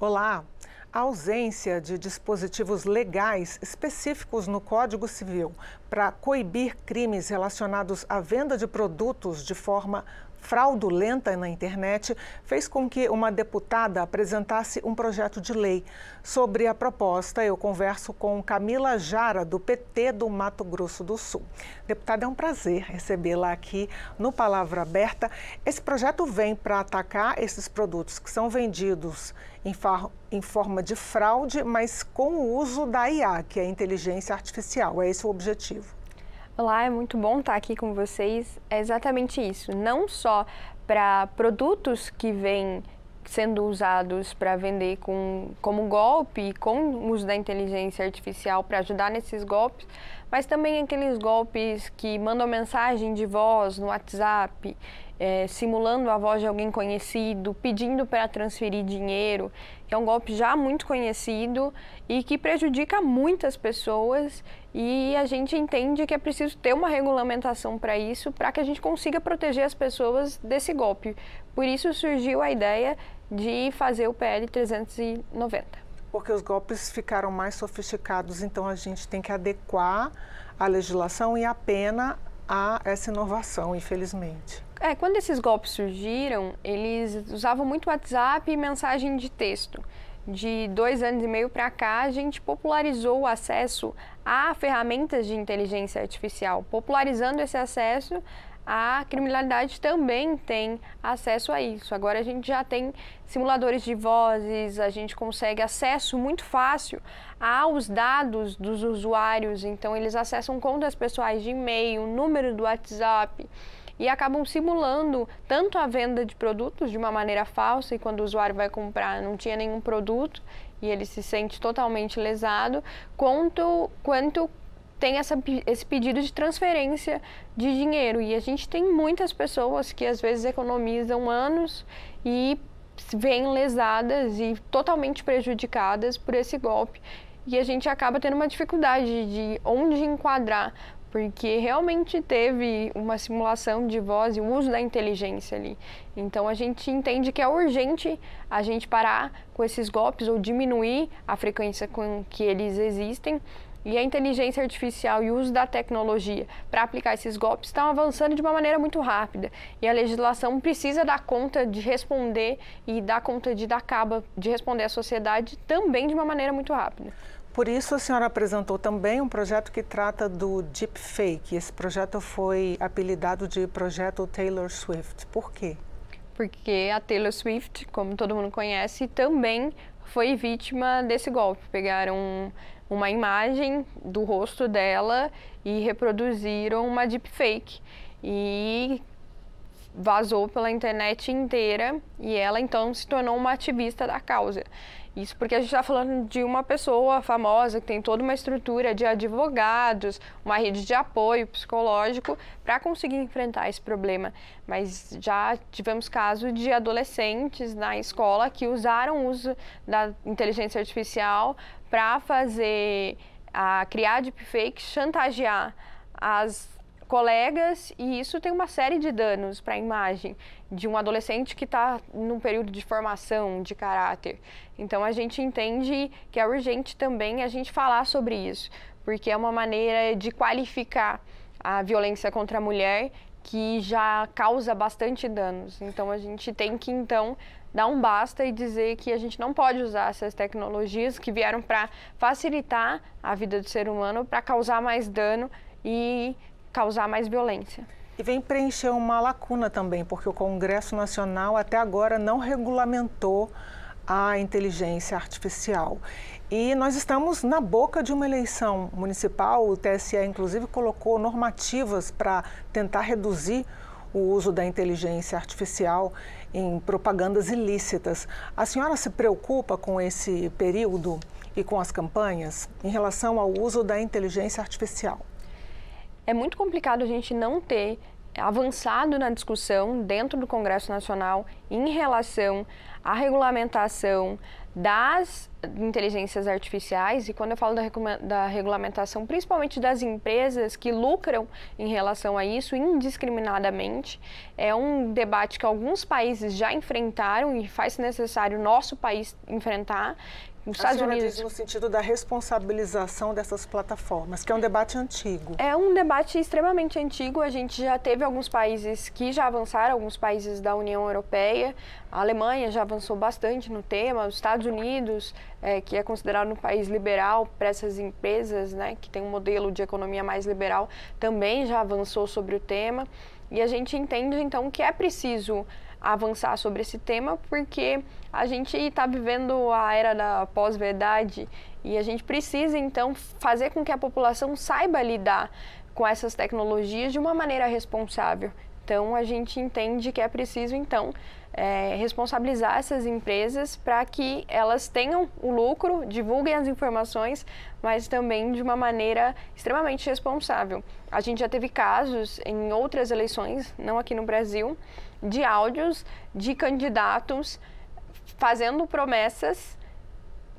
Olá! A ausência de dispositivos legais específicos no Código Civil para coibir crimes relacionados à venda de produtos de forma fraudulenta na internet fez com que uma deputada apresentasse um projeto de lei. Sobre a proposta, eu converso com Camila Jara, do PT do Mato Grosso do Sul. Deputada, é um prazer recebê-la aqui no Palavra Aberta. Esse projeto vem para atacar esses produtos que são vendidos em, em forma de fraude, mas com o uso da IA, que é a inteligência artificial. É esse o objetivo. Olá, é muito bom estar aqui com vocês. É exatamente isso. Não só para produtos que vêm sendo usados para vender com, como golpe, com o uso da inteligência artificial para ajudar nesses golpes, mas também aqueles golpes que mandam mensagem de voz no WhatsApp, é, simulando a voz de alguém conhecido, pedindo para transferir dinheiro. É um golpe já muito conhecido e que prejudica muitas pessoas e a gente entende que é preciso ter uma regulamentação para isso, para que a gente consiga proteger as pessoas desse golpe. Por isso surgiu a ideia de fazer o PL 390. Porque os golpes ficaram mais sofisticados, então a gente tem que adequar a legislação e a pena a essa inovação, infelizmente. É, quando esses golpes surgiram, eles usavam muito WhatsApp e mensagem de texto. De dois anos e meio para cá, a gente popularizou o acesso a ferramentas de inteligência artificial. Popularizando esse acesso, a criminalidade também tem acesso a isso. Agora a gente já tem simuladores de vozes, a gente consegue acesso muito fácil aos dados dos usuários. Então, eles acessam contas pessoais de e-mail, número do WhatsApp e acabam simulando tanto a venda de produtos de uma maneira falsa e quando o usuário vai comprar não tinha nenhum produto e ele se sente totalmente lesado, quanto quanto tem essa, esse pedido de transferência de dinheiro. E a gente tem muitas pessoas que às vezes economizam anos e vêm lesadas e totalmente prejudicadas por esse golpe. E a gente acaba tendo uma dificuldade de onde enquadrar, porque realmente teve uma simulação de voz e o uso da inteligência ali. Então a gente entende que é urgente a gente parar com esses golpes ou diminuir a frequência com que eles existem. E a inteligência artificial e o uso da tecnologia para aplicar esses golpes estão avançando de uma maneira muito rápida. E a legislação precisa dar conta de responder e dar conta de dar cabo de responder à sociedade também de uma maneira muito rápida. Por isso, a senhora apresentou também um projeto que trata do deepfake. Esse projeto foi apelidado de Projeto Taylor Swift. Por quê? Porque a Taylor Swift, como todo mundo conhece, também foi vítima desse golpe. Pegaram uma imagem do rosto dela e reproduziram uma deepfake. E vazou pela internet inteira e ela então se tornou uma ativista da causa. Isso porque a gente está falando de uma pessoa famosa que tem toda uma estrutura de advogados, uma rede de apoio psicológico para conseguir enfrentar esse problema. Mas já tivemos casos de adolescentes na escola que usaram o uso da inteligência artificial para fazer, a, criar deepfakes chantagear as colegas e isso tem uma série de danos para a imagem de um adolescente que está num período de formação de caráter. Então a gente entende que é urgente também a gente falar sobre isso, porque é uma maneira de qualificar a violência contra a mulher que já causa bastante danos. Então a gente tem que então dar um basta e dizer que a gente não pode usar essas tecnologias que vieram para facilitar a vida do ser humano, para causar mais dano e causar mais violência. E vem preencher uma lacuna também, porque o Congresso Nacional até agora não regulamentou a inteligência artificial. E nós estamos na boca de uma eleição municipal, o TSE inclusive colocou normativas para tentar reduzir o uso da inteligência artificial em propagandas ilícitas. A senhora se preocupa com esse período e com as campanhas em relação ao uso da inteligência artificial? é muito complicado a gente não ter avançado na discussão dentro do Congresso Nacional em relação à regulamentação das inteligências artificiais, e quando eu falo da, da, regulamentação, principalmente das empresas que lucram em relação a isso indiscriminadamente, é um debate que alguns países já enfrentaram e faz necessário nosso país enfrentar. Os Estados Unidos. no sentido da responsabilização dessas plataformas, que é um debate antigo. É um debate extremamente antigo. A gente já teve alguns países que já avançaram, alguns países da União Europeia europeia. A Alemanha já avançou bastante no tema, os Estados Unidos, é, que é considerado um país liberal para essas empresas, né, que tem um modelo de economia mais liberal, também já avançou sobre o tema. E a gente entende então que é preciso avançar sobre esse tema porque a gente está vivendo a era da pós-verdade e a gente precisa então fazer com que a população saiba lidar com essas tecnologias de uma maneira responsável. Então a gente entende que é preciso então é, responsabilizar essas empresas para que elas tenham o lucro, divulguem as informações, mas também de uma maneira extremamente responsável. A gente já teve casos em outras eleições, não aqui no Brasil, de áudios de candidatos fazendo promessas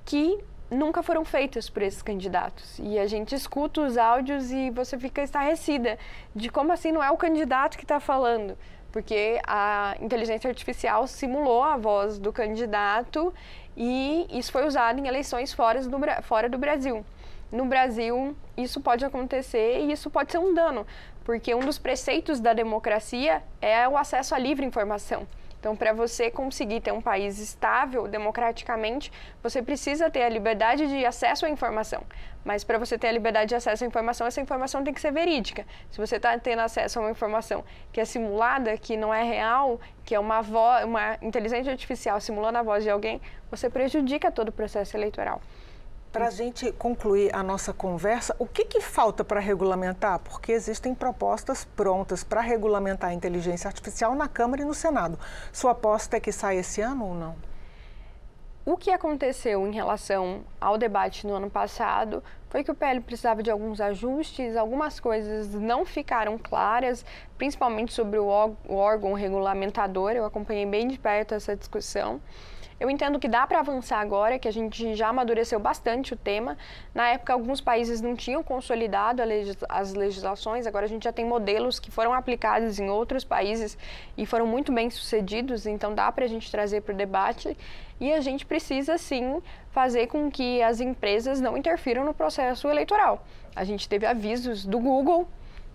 que nunca foram feitas por esses candidatos. E a gente escuta os áudios e você fica estarrecida de como assim não é o candidato que está falando porque a inteligência artificial simulou a voz do candidato e isso foi usado em eleições fora do, fora do Brasil. No Brasil, isso pode acontecer e isso pode ser um dano, porque um dos preceitos da democracia é o acesso à livre informação. Então, para você conseguir ter um país estável democraticamente, você precisa ter a liberdade de acesso à informação. Mas para você ter a liberdade de acesso à informação, essa informação tem que ser verídica. Se você está tendo acesso a uma informação que é simulada, que não é real, que é uma voz, uma inteligência artificial simulando a voz de alguém, você prejudica todo o processo eleitoral. Para a gente concluir a nossa conversa, o que, que falta para regulamentar? Porque existem propostas prontas para regulamentar a inteligência artificial na Câmara e no Senado. Sua aposta é que sai esse ano ou não? O que aconteceu em relação ao debate no ano passado foi que o PL precisava de alguns ajustes, algumas coisas não ficaram claras, principalmente sobre o órgão regulamentador. Eu acompanhei bem de perto essa discussão. Eu entendo que dá para avançar agora, que a gente já amadureceu bastante o tema. Na época, alguns países não tinham consolidado legis as legislações, agora a gente já tem modelos que foram aplicados em outros países e foram muito bem sucedidos, então dá para a gente trazer para o debate. E a gente precisa, sim, fazer com que as empresas não interfiram no processo eleitoral. A gente teve avisos do Google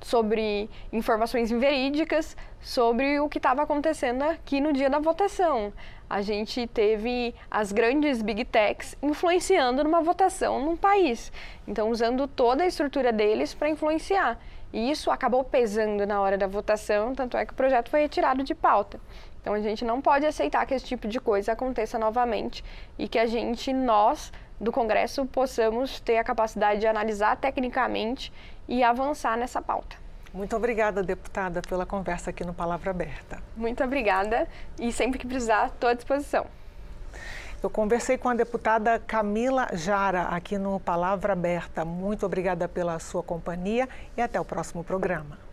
sobre informações verídicas sobre o que estava acontecendo aqui no dia da votação. A gente teve as grandes big techs influenciando numa votação num país, então usando toda a estrutura deles para influenciar. E isso acabou pesando na hora da votação, tanto é que o projeto foi retirado de pauta. Então a gente não pode aceitar que esse tipo de coisa aconteça novamente e que a gente, nós, do Congresso possamos ter a capacidade de analisar tecnicamente e avançar nessa pauta. Muito obrigada, deputada, pela conversa aqui no Palavra Aberta. Muito obrigada e sempre que precisar, estou à disposição. Eu conversei com a deputada Camila Jara aqui no Palavra Aberta. Muito obrigada pela sua companhia e até o próximo programa.